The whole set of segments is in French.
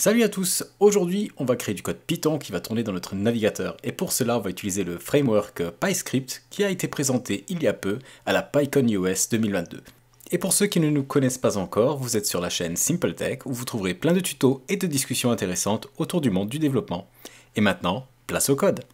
Salut à tous Aujourd'hui, on va créer du code Python qui va tourner dans notre navigateur et pour cela, on va utiliser le framework PyScript qui a été présenté il y a peu à la PyCon US 2022. Et pour ceux qui ne nous connaissent pas encore, vous êtes sur la chaîne SimpleTech où vous trouverez plein de tutos et de discussions intéressantes autour du monde du développement. Et maintenant, place au code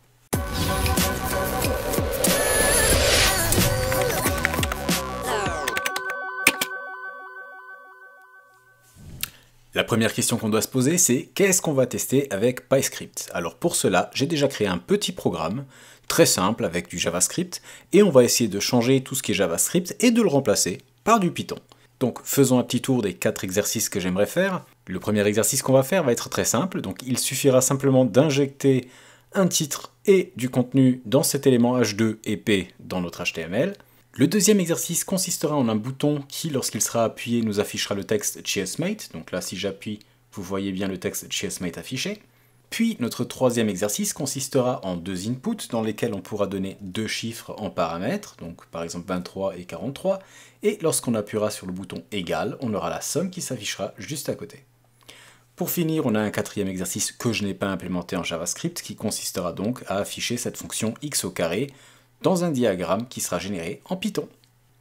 La première question qu'on doit se poser, c'est qu'est-ce qu'on va tester avec PyScript Alors pour cela, j'ai déjà créé un petit programme, très simple, avec du JavaScript, et on va essayer de changer tout ce qui est JavaScript et de le remplacer par du Python. Donc faisons un petit tour des quatre exercices que j'aimerais faire. Le premier exercice qu'on va faire va être très simple, donc il suffira simplement d'injecter un titre et du contenu dans cet élément h2 et p dans notre HTML. Le deuxième exercice consistera en un bouton qui, lorsqu'il sera appuyé, nous affichera le texte mate. Donc là, si j'appuie, vous voyez bien le texte mate affiché. Puis notre troisième exercice consistera en deux inputs dans lesquels on pourra donner deux chiffres en paramètres, donc par exemple 23 et 43, et lorsqu'on appuiera sur le bouton égal, on aura la somme qui s'affichera juste à côté. Pour finir, on a un quatrième exercice que je n'ai pas implémenté en JavaScript qui consistera donc à afficher cette fonction x au carré dans un diagramme qui sera généré en Python.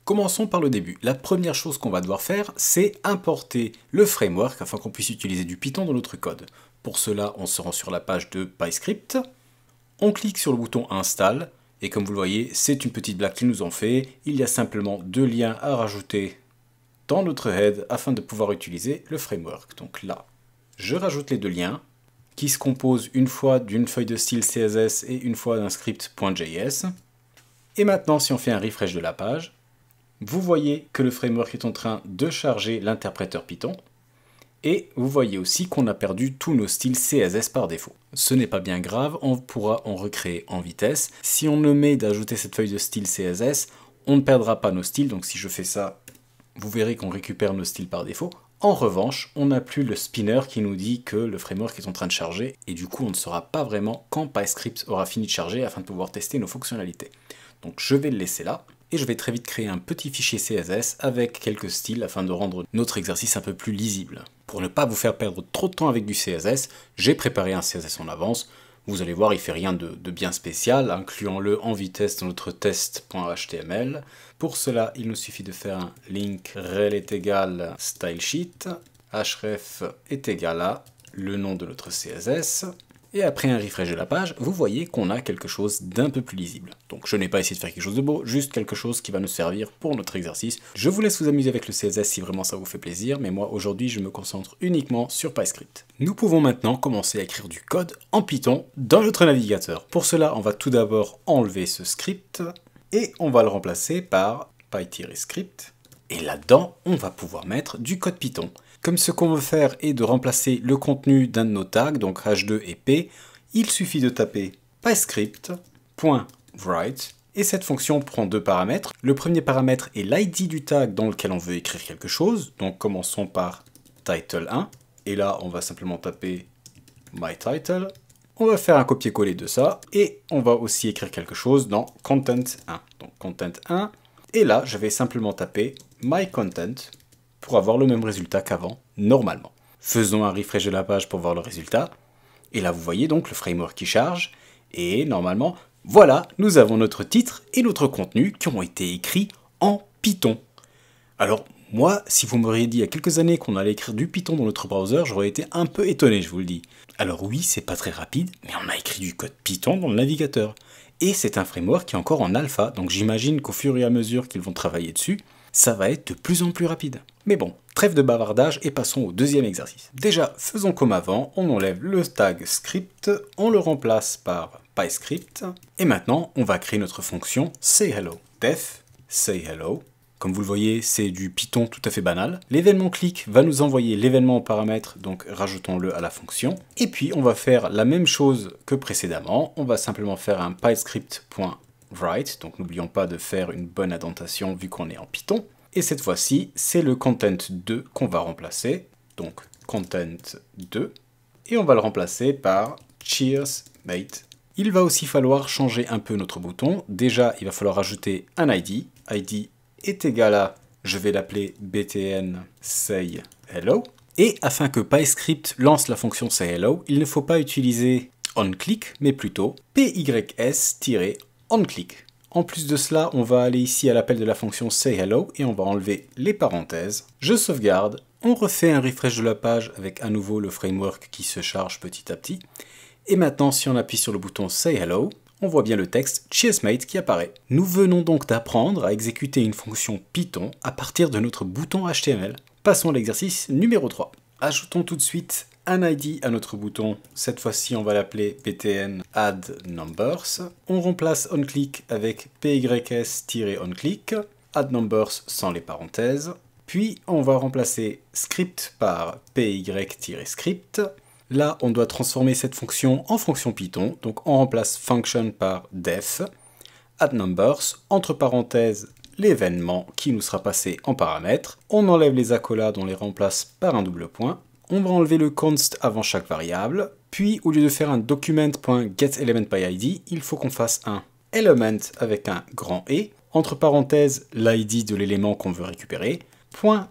Commençons par le début. La première chose qu'on va devoir faire, c'est importer le framework afin qu'on puisse utiliser du Python dans notre code. Pour cela, on se rend sur la page de PyScript, on clique sur le bouton Install, et comme vous le voyez, c'est une petite blague qu'ils nous en fait. Il y a simplement deux liens à rajouter dans notre head afin de pouvoir utiliser le framework. Donc là, je rajoute les deux liens qui se composent une fois d'une feuille de style CSS et une fois d'un script.js. Et maintenant, si on fait un refresh de la page, vous voyez que le framework est en train de charger l'interpréteur Python, et vous voyez aussi qu'on a perdu tous nos styles CSS par défaut. Ce n'est pas bien grave, on pourra en recréer en vitesse. Si on met d'ajouter cette feuille de style CSS, on ne perdra pas nos styles, donc si je fais ça, vous verrez qu'on récupère nos styles par défaut. En revanche, on n'a plus le spinner qui nous dit que le framework est en train de charger, et du coup on ne saura pas vraiment quand PyScript aura fini de charger afin de pouvoir tester nos fonctionnalités. Donc je vais le laisser là et je vais très vite créer un petit fichier CSS avec quelques styles afin de rendre notre exercice un peu plus lisible. Pour ne pas vous faire perdre trop de temps avec du CSS, j'ai préparé un CSS en avance. Vous allez voir, il fait rien de, bien spécial, incluant-le en vitesse dans notre test.html. Pour cela, il nous suffit de faire un link rel est égal stylesheet, href est égal à le nom de notre CSS, et après un refresh de la page, vous voyez qu'on a quelque chose d'un peu plus lisible. Donc je n'ai pas essayé de faire quelque chose de beau, juste quelque chose qui va nous servir pour notre exercice. Je vous laisse vous amuser avec le CSS si vraiment ça vous fait plaisir, mais moi aujourd'hui je me concentre uniquement sur PyScript. Nous pouvons maintenant commencer à écrire du code en Python dans notre navigateur. Pour cela, on va tout d'abord enlever ce script et on va le remplacer par PyScript. Et là-dedans, on va pouvoir mettre du code Python. Comme ce qu'on veut faire est de remplacer le contenu d'un de nos tags, donc h2 et p, il suffit de taper PyScript.write et cette fonction prend deux paramètres. Le premier paramètre est l'ID du tag dans lequel on veut écrire quelque chose, donc commençons par title1 et là on va simplement taper myTitle. On va faire un copier-coller de ça et on va aussi écrire quelque chose dans content1. Donc content1 et là je vais simplement taper myContent pour avoir le même résultat qu'avant, normalement. Faisons un refresh de la page pour voir le résultat. Et là, vous voyez donc le framework qui charge. Et normalement, voilà, nous avons notre titre et notre contenu qui ont été écrits en Python. Alors, moi, si vous m'auriez dit il y a quelques années qu'on allait écrire du Python dans notre browser, j'aurais été un peu étonné, je vous le dis. Alors oui, c'est pas très rapide, mais on a écrit du code Python dans le navigateur. Et c'est un framework qui est encore en alpha, donc j'imagine qu'au fur et à mesure qu'ils vont travailler dessus, ça va être de plus en plus rapide. Mais bon, trêve de bavardage et passons au deuxième exercice. Déjà, faisons comme avant, on enlève le tag script, on le remplace par PyScript, et maintenant on va créer notre fonction sayHello. def hello, Comme vous le voyez, c'est du Python tout à fait banal. L'événement clic va nous envoyer l'événement en paramètre, donc rajoutons-le à la fonction. Et puis on va faire la même chose que précédemment, on va simplement faire un PyScript.py write, donc n'oublions pas de faire une bonne indentation vu qu'on est en Python. Et cette fois-ci, c'est le content 2 qu'on va remplacer, donc content 2, et on va le remplacer par cheers mate. Il va aussi falloir changer un peu notre bouton. Déjà, il va falloir ajouter un ID. ID est égal à, je vais l'appeler btn say hello. Et afin que PyScript lance la fonction say hello, il ne faut pas utiliser onClick, mais plutôt pys onclick onClick. En plus de cela, on va aller ici à l'appel de la fonction say hello et on va enlever les parenthèses. Je sauvegarde, on refait un refresh de la page avec à nouveau le framework qui se charge petit à petit. Et maintenant, si on appuie sur le bouton say hello, on voit bien le texte mate qui apparaît. Nous venons donc d'apprendre à exécuter une fonction Python à partir de notre bouton HTML. Passons à l'exercice numéro 3. Ajoutons tout de suite un ID à notre bouton. Cette fois-ci, on va l'appeler btn add numbers. On remplace onClick avec pyS-onClick, add numbers sans les parenthèses. Puis, on va remplacer script par py-script. Là, on doit transformer cette fonction en fonction Python, donc on remplace function par def, add numbers, entre parenthèses l'événement qui nous sera passé en paramètres, on enlève les accolades, on les remplace par un double point, on va enlever le const avant chaque variable, puis au lieu de faire un document.getElementById, il faut qu'on fasse un element avec un grand E, entre parenthèses l'id de l'élément qu'on veut récupérer, point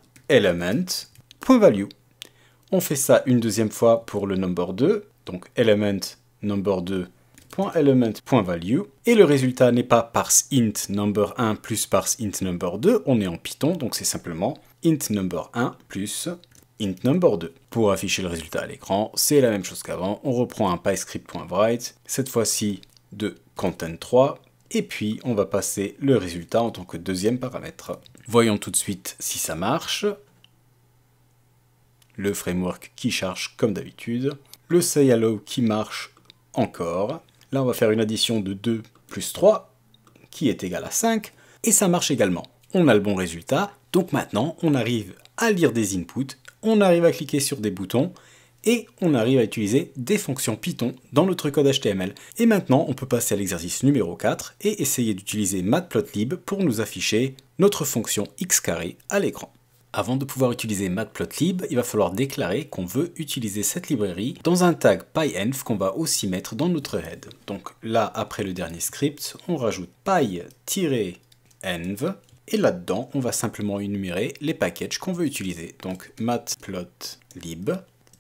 On fait ça une deuxième fois pour le number 2, donc element number 2 et le résultat n'est pas parse int number 1 plus int number 2, on est en Python donc c'est simplement int number 1 plus int number 2. Pour afficher le résultat à l'écran, c'est la même chose qu'avant, on reprend un pyscript.write, cette fois-ci de content 3, et puis on va passer le résultat en tant que deuxième paramètre. Voyons tout de suite si ça marche. Le framework qui charge comme d'habitude. Le say hello qui marche encore. Là, on va faire une addition de 2 plus 3, qui est égal à 5, et ça marche également. On a le bon résultat, donc maintenant, on arrive à lire des inputs on arrive à cliquer sur des boutons et on arrive à utiliser des fonctions Python dans notre code HTML. Et maintenant, on peut passer à l'exercice numéro 4 et essayer d'utiliser Matplotlib pour nous afficher notre fonction x carré à l'écran. Avant de pouvoir utiliser Matplotlib, il va falloir déclarer qu'on veut utiliser cette librairie dans un tag pyenv qu'on va aussi mettre dans notre head. Donc là, après le dernier script, on rajoute py-env et là-dedans, on va simplement énumérer les packages qu'on veut utiliser. Donc matplotlib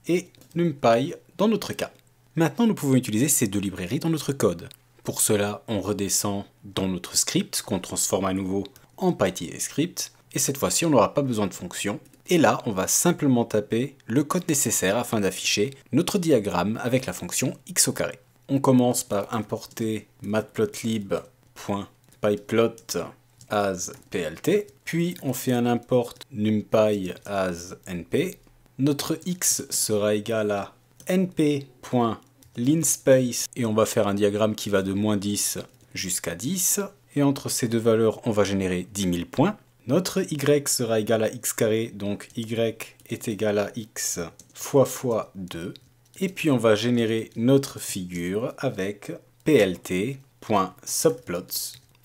et numpy dans notre cas. Maintenant, nous pouvons utiliser ces deux librairies dans notre code. Pour cela, on redescend dans notre script qu'on transforme à nouveau en script. Et cette fois-ci, on n'aura pas besoin de fonction. Et là, on va simplement taper le code nécessaire afin d'afficher notre diagramme avec la fonction x au carré. On commence par importer matplotlib.pyplot as plt, puis on fait un import numpy as np. Notre x sera égal à np.linspace et on va faire un diagramme qui va de moins 10 jusqu'à 10. Et entre ces deux valeurs, on va générer 10 000 points. Notre y sera égal à x carré, donc y est égal à x fois fois 2. Et puis on va générer notre figure avec plt.subplots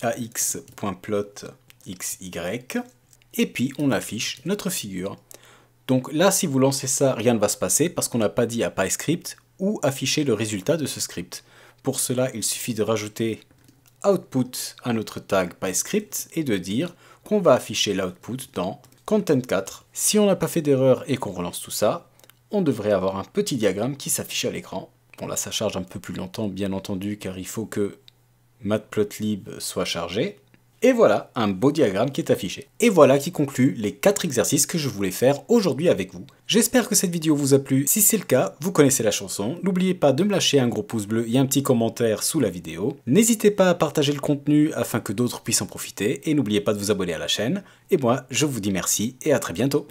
ax.plot y, et puis on affiche notre figure. Donc là, si vous lancez ça, rien ne va se passer parce qu'on n'a pas dit à PyScript où afficher le résultat de ce script. Pour cela, il suffit de rajouter output à notre tag PyScript et de dire qu'on va afficher l'output dans content 4. Si on n'a pas fait d'erreur et qu'on relance tout ça, on devrait avoir un petit diagramme qui s'affiche à l'écran. Bon là ça charge un peu plus longtemps bien entendu car il faut que matplotlib soit chargé. Et voilà un beau diagramme qui est affiché. Et voilà qui conclut les 4 exercices que je voulais faire aujourd'hui avec vous. J'espère que cette vidéo vous a plu. Si c'est le cas, vous connaissez la chanson. N'oubliez pas de me lâcher un gros pouce bleu et un petit commentaire sous la vidéo. N'hésitez pas à partager le contenu afin que d'autres puissent en profiter. Et n'oubliez pas de vous abonner à la chaîne. Et moi, je vous dis merci et à très bientôt.